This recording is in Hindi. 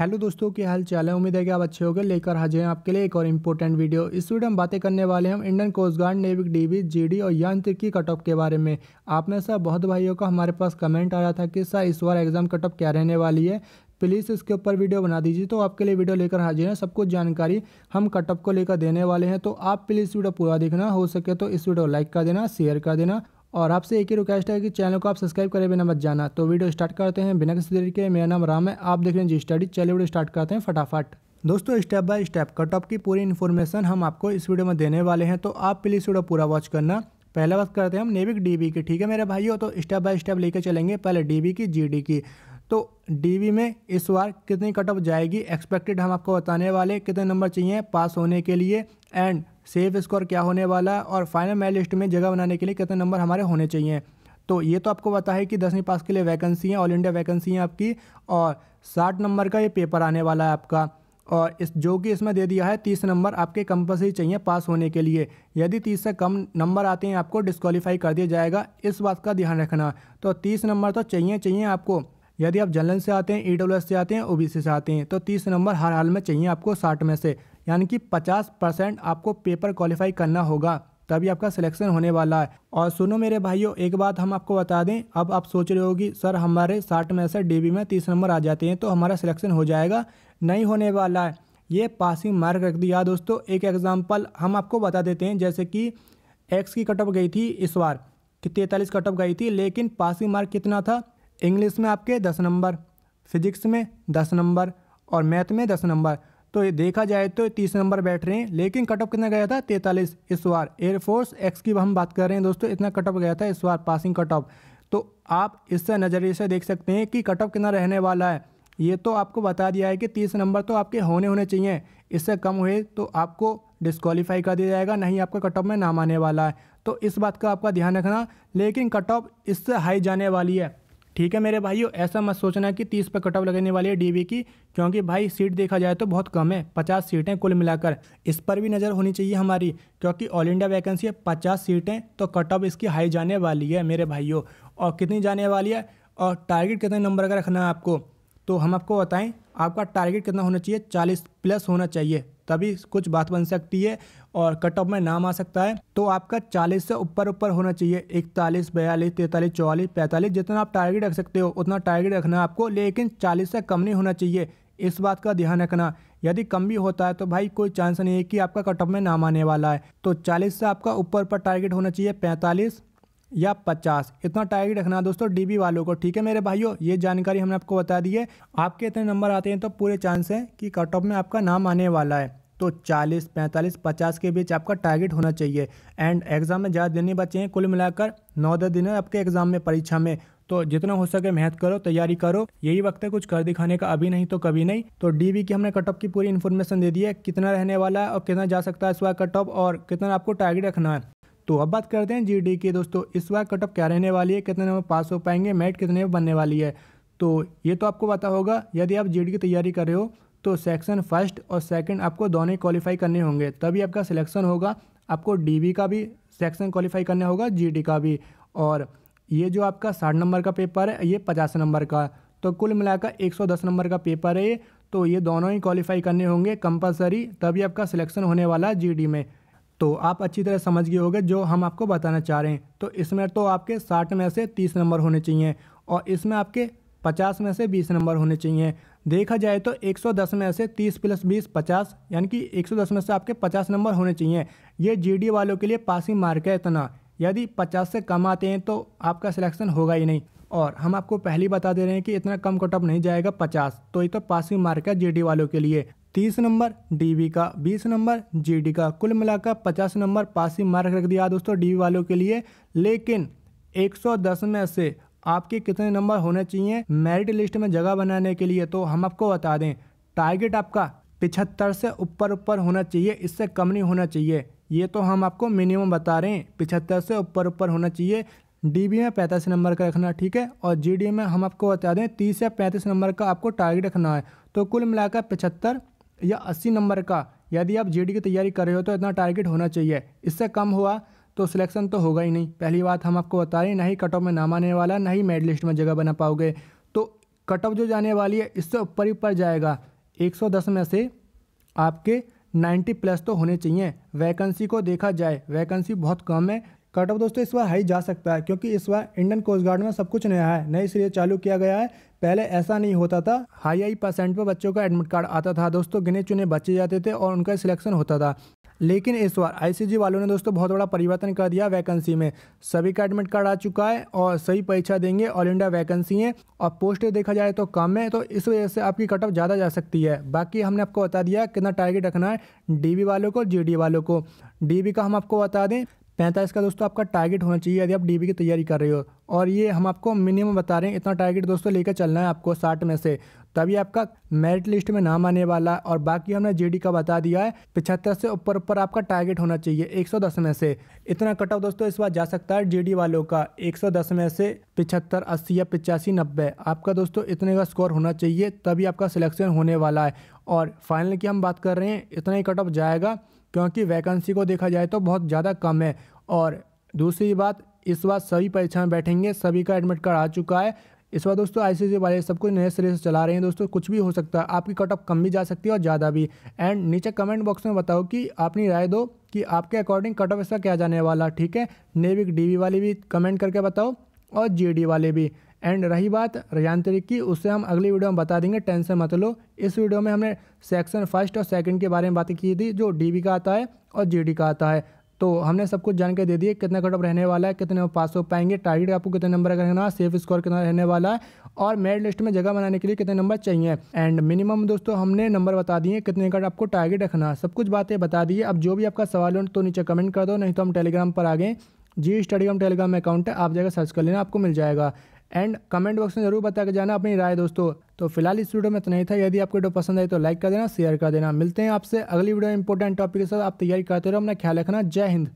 हेलो दोस्तों क्या हाल चाल है उम्मीद है कि आप अच्छे होंगे लेकर हाजिर हैं आपके लिए एक और इम्पोर्टेंट वीडियो इस वीडियो में बातें करने वाले हम इंडियन कोस्ट गार्ड नेविक डीबी जीडी और यंत्र की कट ऑफ के बारे में आप में से बहुत भाइयों का हमारे पास कमेंट आया था कि सर इस बार एग्जाम कट ऑफ क्या रहने वाली है प्लीज़ इसके ऊपर वीडियो बना दीजिए तो आपके लिए वीडियो लेकर हाजिर हैं सब कुछ जानकारी हम कटअप को लेकर देने वाले हैं तो आप प्लीज़ वीडियो पूरा देखना हो सके तो इस वीडियो लाइक कर देना शेयर कर देना और आपसे एक ही रिक्वेस्ट है कि चैनल को आप सब्सक्राइब करें बिना मत जाना तो वीडियो स्टार्ट करते हैं बिना किसी तरीके मेरा नाम राम है आप देख रहे हैं जी स्टडी चलिए वीडियो स्टार्ट करते हैं फटाफट दोस्तों step by step cut off की पूरी इन्फॉर्मेशन हम आपको इस वीडियो में देने वाले हैं तो आप प्लीज़ वीडियो पूरा वॉच करना पहला बात करते हैं हम नेविक डी की ठीक है मेरे भाई तो स्टेप बाय स्टेप लेके चलेंगे पहले डी की जी की तो डी में इस बार कितनी कट ऑफ जाएगी एक्सपेक्टेड हम आपको बताने वाले कितने नंबर चाहिए पास होने के लिए एंड सेफ स्कोर क्या होने वाला और फाइनल मेरिट लिस्ट में जगह बनाने के लिए कितने नंबर हमारे होने चाहिए तो ये तो आपको पता है कि दसवीं पास के लिए वैकेंसी हैं ऑल इंडिया वैकेंसी हैं आपकी और साठ नंबर का ये पेपर आने वाला है आपका और इस जो कि इसमें दे दिया है तीस नंबर आपके कंपल्सरी चाहिए पास होने के लिए यदि तीस से कम नंबर आते हैं आपको डिस्कालीफाई कर दिया जाएगा इस बात का ध्यान रखना तो तीस नंबर तो चाहिए चाहिए आपको यदि आप जनरल से आते हैं ई e से आते हैं ओ से आते हैं तो तीस नंबर हर हाल में चाहिए आपको साठ में से यानी कि 50 परसेंट आपको पेपर क्वालिफाई करना होगा तभी आपका सिलेक्शन होने वाला है और सुनो मेरे भाइयों एक बात हम आपको बता दें अब आप सोच रहे होगी सर हमारे साठ में से डी में तीस नंबर आ जाते हैं तो हमारा सिलेक्शन हो जाएगा नहीं होने वाला है ये पासिंग मार्क रख दिया दोस्तों एक एग्जाम्पल हम आपको बता देते हैं जैसे कि एक्स की कटअप गई थी इस बार कि तैंतालीस कटअप गई थी लेकिन पासिंग मार्क कितना था इंग्लिश में आपके दस नंबर फिजिक्स में दस नंबर और मैथ में दस नंबर तो ये देखा जाए तो तीस नंबर बैठ रहे हैं लेकिन कट ऑफ कितना गया था तैंतालीस इस बार एयरफोर्स एक्स की हम बात कर रहे हैं दोस्तों इतना कट ऑफ गया था इस बार पासिंग कट ऑफ तो आप इससे नज़रिए से देख सकते हैं कि कट ऑफ कितना रहने वाला है ये तो आपको बता दिया है कि तीस नंबर तो आपके होने होने चाहिए इससे कम हुए तो आपको डिस्कवालीफाई कर दिया जाएगा नहीं आपका कट ऑफ में नाम आने वाला है तो इस बात का आपका ध्यान रखना लेकिन कट ऑफ इससे हाई जाने वाली है ठीक है मेरे भाइयों ऐसा मत सोचना कि तीस पर कट ऑफ लगने वाली है डीबी की क्योंकि भाई सीट देखा जाए तो बहुत कम है पचास सीटें कुल मिलाकर इस पर भी नज़र होनी चाहिए हमारी क्योंकि ऑल इंडिया वैकेंसी है पचास सीटें तो कट ऑफ इसकी हाई जाने वाली है मेरे भाइयों और कितनी जाने वाली है और टारगेट कितने नंबर का रखना है आपको तो हम आपको बताएँ आपका टारगेट कितना होना चाहिए चालीस प्लस होना चाहिए तभी कुछ बात बन सकती है और कट ऑफ में नाम आ सकता है तो आपका 40 से ऊपर ऊपर होना चाहिए इकतालीस बयालीस तैंतालीस चौवालीस पैंतालीस जितना आप टारगेट रख सकते हो उतना टारगेट रखना आपको लेकिन चालीस से कम नहीं होना चाहिए इस बात का ध्यान रखना यदि कम भी होता है तो भाई कोई चांस नहीं है कि आपका कट ऑफ में नाम आने वाला है तो चालीस से आपका ऊपर पर टारगेट होना चाहिए पैंतालीस या पचास इतना टारगेट रखना दोस्तों डीबी वालों को ठीक है मेरे भाइयों ये जानकारी हमने आपको बता दी है आपके इतने नंबर आते हैं तो पूरे चांस हैं कि कट ऑफ में आपका नाम आने वाला है तो 40, 45, 50 के बीच आपका टारगेट होना चाहिए एंड एग्ज़ाम में ज़्यादा दिन ही बचे हैं कुल मिलाकर नौ दस दिन है आपके एग्ज़ाम में परीक्षा में तो जितना हो सके मेहनत करो तैयारी करो यही वक्त है कुछ कर दिखाने का अभी नहीं तो कभी नहीं तो डीबी की हमने कट ऑफ की पूरी इन्फॉर्मेशन दे दी है कितना रहने वाला है और कितना जा सकता है इस बार कट ऑफ और कितना आपको टारगेट रखना है तो अब बात करते हैं डी की दोस्तों इस बार कट ऑफ क्या रहने वाली है कितने नंबर पास हो पाएंगे मेट कितने में बनने वाली है तो ये तो आपको पता होगा यदि आप डी की तैयारी कर रहे हो तो सेक्शन फर्स्ट और सेकंड आपको दोनों ही क्वालिफाई करने होंगे तभी आपका सिलेक्शन होगा आपको बी का भी सेक्शन क्वालिफाई करना होगा डी का भी और ये जो आपका साठ नंबर का पेपर है ये पचास नंबर का तो कुल मिलाकर दस नंबर का पेपर है ये तो ये दोनों ही क्वालिफाई करने होंगे कंपलसरी तभी आपका सिलेक्शन होने वाला है डी में तो आप अच्छी तरह समझ गए होगे जो हम आपको बताना चाह रहे हैं तो इसमें तो आपके साठ में से तीस नंबर होने चाहिए और इसमें आपके पचास में से बीस नंबर होने चाहिए देखा जाए तो 110 में से 30 प्लस 20 50 यानी कि 110 में से आपके 50 नंबर होने चाहिए ये जीडी वालों के लिए पासिंग मार्क है इतना यदि 50 से कम आते हैं तो आपका सिलेक्शन होगा ही नहीं और हम आपको पहले बता दे रहे हैं कि इतना कम कटअप नहीं जाएगा 50 तो ये तो पासिंग मार्क है जीडी वालों के लिए तीस नंबर डीबी का बीस नंबर जीडी का कुल मिलाकर पचास नंबर ही मार्क रख दिया दोस्तों डीबी वालों के लिए लेकिन 110 में से आपके कितने नंबर होने चाहिए मेरिट लिस्ट में जगह बनाने के लिए तो हम आपको बता दें टारगेट आपका पिछहत्तर से ऊपर ऊपर होना चाहिए इससे कम नहीं होना चाहिए ये तो हम आपको मिनिमम बता रहे हैं पिछहत्तर से ऊपर ऊपर होना चाहिए डीबी में पैंतालीस नंबर का रखना ठीक है और जीडी में हम आपको बता दें तीस या पैंतीस नंबर का आपको टारगेट रखना है तो कुल मिलाकर पचहत्तर या अस्सी नंबर का यदि आप जीडी की तैयारी कर रहे हो तो इतना टारगेट होना चाहिए इससे कम हुआ तो सिलेक्शन तो होगा ही नहीं पहली बात हम आपको बता रहे हैं ना ही कट ऑफ में नाम आने वाला ना ही मेड लिस्ट में जगह बना पाओगे तो कट ऑफ जो जाने वाली है इससे ऊपर ही ऊपर जाएगा 110 में से आपके 90 प्लस तो होने चाहिए वैकेंसी को देखा जाए वैकेंसी बहुत कम है कट ऑफ दोस्तों इस बार हाई जा सकता है क्योंकि इस बार इंडियन कोस्ट गार्ड में सब कुछ नया है नए सिरे चालू किया गया है पहले ऐसा नहीं होता था हाई हाई परसेंट पर बच्चों का एडमिट कार्ड आता था दोस्तों गिने चुने बच्चे जाते थे और उनका सिलेक्शन होता था लेकिन इस बार आईसीजी वालों ने दोस्तों बहुत बड़ा परिवर्तन कर दिया वैकेंसी में सभी का एडमिट कार्ड आ चुका है और सही परीक्षा देंगे ऑल इंडिया वैकेंसी है और पोस्ट देखा जाए तो कम है तो इस वजह से आपकी कट ऑफ ज़्यादा जा सकती है बाकी हमने आपको बता दिया कितना टारगेट रखना है डी वालों को जी वालों को डी का हम आपको बता दें पैंतालीस का दोस्तों आपका टारगेट होना चाहिए यदि आप डी की तैयारी कर रहे हो और ये हम आपको मिनिमम बता रहे हैं इतना टारगेट दोस्तों लेकर चलना है आपको साठ में से तभी आपका मेरिट लिस्ट में नाम आने वाला है और बाकी हमने जीडी का बता दिया है पिछहत्तर से ऊपर ऊपर आपका टारगेट होना चाहिए 110 में से इतना कट ऑफ दोस्तों इस बार जा सकता है जीडी वालों का 110 में से पिछहत्तर अस्सी या पिचासी नब्बे आपका दोस्तों इतने का स्कोर होना चाहिए तभी आपका सिलेक्शन होने वाला है और फाइनल की हम बात कर रहे हैं इतना ही कट ऑफ जाएगा क्योंकि वैकेंसी को देखा जाए तो बहुत ज़्यादा कम है और दूसरी बात इस बार सभी परीक्षा में बैठेंगे सभी का एडमिट कार्ड आ चुका है इस बार दोस्तों आईसीसी वाले सब कुछ नए सिरे से चला रहे हैं दोस्तों कुछ भी हो सकता है आपकी कट ऑफ कम भी जा सकती है और ज़्यादा भी एंड नीचे कमेंट बॉक्स में बताओ कि अपनी राय दो कि आपके अकॉर्डिंग कट ऑफ इसका क्या जाने वाला ठीक है नेविक डी वाले भी कमेंट करके बताओ और जी वाले भी एंड रही बात रजांतरिक की उससे हम अगली वीडियो में बता देंगे टेंशन मत लो इस वीडियो में हमने सेक्शन फर्स्ट और सेकंड के बारे में बात की थी जो डीबी का आता है और जीडी का आता है तो हमने सब कुछ के दे दिए कितना कट रहने वाला है कितने पास हो पाएंगे टारगेट आपको कितने नंबर का रहना सेफ स्कोर कितना रहने वाला है और मेरिट लिस्ट में जगह बनाने के लिए कितने नंबर चाहिए एंड मिनिमम दोस्तों हमने नंबर बता दिए कितने कट आपको टारगेट रखना सब कुछ बातें बता दिए अब जो भी आपका सवाल हो तो नीचे कमेंट कर दो नहीं तो हम टेलीग्राम पर आ गए जी स्टडी हम टेलीग्राम अकाउंट है आप जाकर सर्च कर लेना आपको मिल जाएगा एंड कमेंट बॉक्स में जरूर बता के जाना अपनी राय दोस्तों तो फिलहाल इस वीडियो में तो नहीं था यदि आपको वीडियो पसंद आई तो लाइक कर देना शेयर कर देना मिलते हैं आपसे अगली वीडियो इंपॉर्टेंट टॉपिक के साथ आप तैयारी करते रहो अपना ख्याल रखना जय हिंद